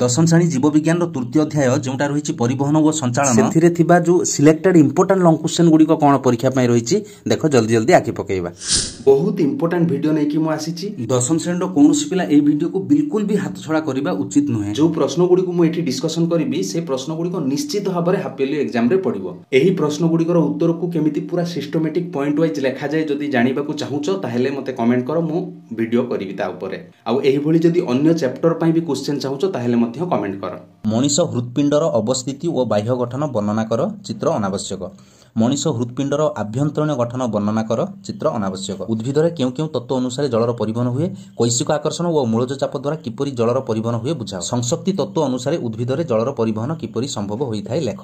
ଦଶମ ଶ୍ରେଣୀ ଜୀବବିଜ୍ଞାନର ତୃତୀୟ ଅଧ୍ୟାୟ ଯେଉଁଟା ରହିଛି ପରିବହନ ଓ ସଞ୍ଚାଳନ ସେଥିରେ ଥିବା ଯେଉଁ ସିଲେକ୍ଟେଡ୍ ଇମ୍ପୋର୍ଟାଣ୍ଟ ଲଙ୍ଗ କ୍ୱେଶ୍ଚନ୍ ଗୁଡ଼ିକ କ'ଣ ପରୀକ୍ଷା ପାଇଁ ରହିଛି ଦେଖ ଜଲ୍ଦି ଜଲ୍ଦି ଆଖି ପକାଇବା ବହୁତ ଇମ୍ପୋର୍ଟାଣ୍ଟ ଭିଡିଓ ନେଇକି ମୁଁ ଆସିଛି ଦଶମ ଶ୍ରେଣୀର କୌଣସି ପିଲା ଏହି ଭିଡିଓକୁ ବିଲକୁଲ ବି ହାତଛଡ଼ା କରିବା ଉଚିତ ନୁହେଁ ଯେଉଁ ପ୍ରଶ୍ନ ଗୁଡ଼ିକୁ ମୁଁ ଏଠି ଡିସ୍କସନ୍ କରିବି ସେ ପ୍ରଶ୍ନ ଗୁଡ଼ିକ ନିଶ୍ଚିତ ଭାବରେ ହାପିଏଲି ଏକ୍ଜାମରେ ପଡ଼ିବ ଏହି ପ୍ରଶ୍ନ ଗୁଡ଼ିକର ଉତ୍ତରକୁ କେମିତି ପୁରା ସିଷ୍ଟମେଟିକ୍ ପଏଣ୍ଟ ୱାଇଜ୍ ଲେଖାଯାଏ ଯଦି ଜାଣିବାକୁ ଚାହୁଁଛ ତାହେଲେ ମୋତେ କମେଣ୍ଟ କର ମୁଁ ଭିଡ଼ିଓ କରିବି ତା ଉପରେ ଆଉ ଏହିଭଳି ଯଦି ଅନ୍ୟ ଚ୍ୟାପ୍ଟର ପାଇଁ ବି କୋଶ୍ଚେନ୍ ଚାହୁଁଛ ତାହେଲେ ମଧ୍ୟ କମେଣ୍ଟ କର ମଣିଷ ହୃତ୍ପିଣ୍ଡର ଅବସ୍ଥିତି ଓ ବାହ୍ୟ ଗଠନ ବର୍ଣ୍ଣନା କର ଚିତ୍ର ଅନାବଶ୍ୟକ ମଣିଷ ହୃତ୍ପିଣ୍ଡର ଆଭ୍ୟନ୍ତରୀଣ ଗଠନ ବର୍ଣ୍ଣନା କର ଚିତ୍ର ଅନାବଶ୍ୟକ ଉଦ୍ଭିଦରେ କେଉଁ କେଉଁ ତତ୍ତ୍ୱ ଅନୁସାରେ ଜଳର ପରିବହନ ହୁଏ କୈଶିକ ଆକର୍ଷଣ ଓ ମୂଳଜ ଚାପ ଦ୍ୱାରା କିପରି ଜଳର ପରିବହନ ହୁଏ ବୁଝାଅ ସଂଶକ୍ତି ତତ୍ତ୍ୱ ଅନୁସାରେ ଉଦ୍ଭିଦରେ ଜଳର ପରିବହନ କିପରି ସମ୍ଭବ ହୋଇଥାଏ ଲେଖ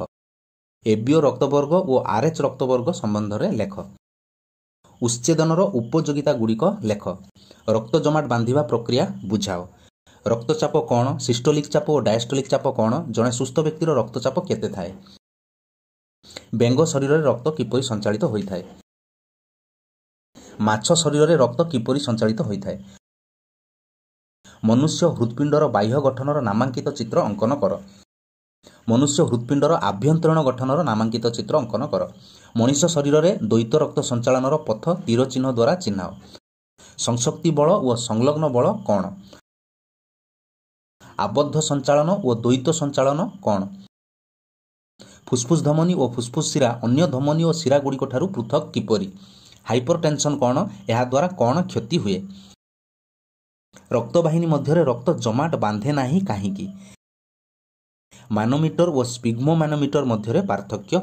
ଏବିଓ ରକ୍ତବର୍ଗ ଓ ଆର୍ଏଚ୍ ରକ୍ତବର୍ଗ ସମ୍ବନ୍ଧରେ ଲେଖ ଉଚ୍ଛେଦନର ଉପଯୋଗିତାଗୁଡ଼ିକ ଲେଖ ରକ୍ତ ଜମାଟ ବାନ୍ଧିବା ପ୍ରକ୍ରିୟା ବୁଝାଅ ରକ୍ତଚାପ କ'ଣ ସିଷ୍ଟୋଲିକ୍ ଚାପ ଓ ଡାଏଷ୍ଟୋଲିକ୍ ଚାପ କ'ଣ ଜଣେ ସୁସ୍ଥ ବ୍ୟକ୍ତିର ରକ୍ତଚାପ କେତେ ଥାଏ ବେଙ୍ଗ ଶରୀରରେ ରକ୍ତ କିପରି ସଞ୍ଚାଳିତ ହୋଇଥାଏ ମାଛ ଶରୀରରେ ରକ୍ତ କିପରି ସଞ୍ଚାଳିତ ହୋଇଥାଏ ମନୁଷ୍ୟ ହୃତ୍ପିଣ୍ଡର ବାହ୍ୟ ଗଠନର ନାମାଙ୍କିତ ଚିତ୍ର ଅଙ୍କନ କର ମନୁଷ୍ୟ ହୃତ୍ପିଣ୍ଡର ଆଭ୍ୟନ୍ତରୀଣ ଗଠନର ନାମାଙ୍କିତ ଚିତ୍ର ଅଙ୍କନ କର ମଣିଷ ଶରୀରରେ ଦ୍ୱୈତ ରକ୍ତ ସଞ୍ଚାଳନର ପଥ ତୀର ଚିହ୍ନ ଦ୍ୱାରା ଚିହ୍ନାଅ ସଂଶକ୍ତି ବଳ ଓ ସଂଲଗ୍ନ ବଳ କ'ଣ ଆବଦ୍ଧ ସଞ୍ଚାଳନ ଓ ଦ୍ୱୈତ ସଞ୍ଚାଳନ କ'ଣ ଫୁସ୍ଫୁସ୍ ଧମନୀ ଓ ଫୁସ୍ଫୁସ୍ ଶିରା ଅନ୍ୟ ଧମନୀ ଓ ଶିରାଗୁଡ଼ିକଠାରୁ ପୃଥକ୍ କିପରି ହାଇପରଟେନସନ୍ କ'ଣ ଏହାଦ୍ୱାରା କ'ଣ କ୍ଷତି ହୁଏ ରକ୍ତବାହିନୀ ମଧ୍ୟରେ ରକ୍ତ ଜମାଟ ବାନ୍ଧେ ନାହିଁ କାହିଁକି ମାନୋମିଟର ଓ ସ୍ପିଗ୍ମୋମାନୋମିଟର ମଧ୍ୟରେ ପାର୍ଥକ୍ୟ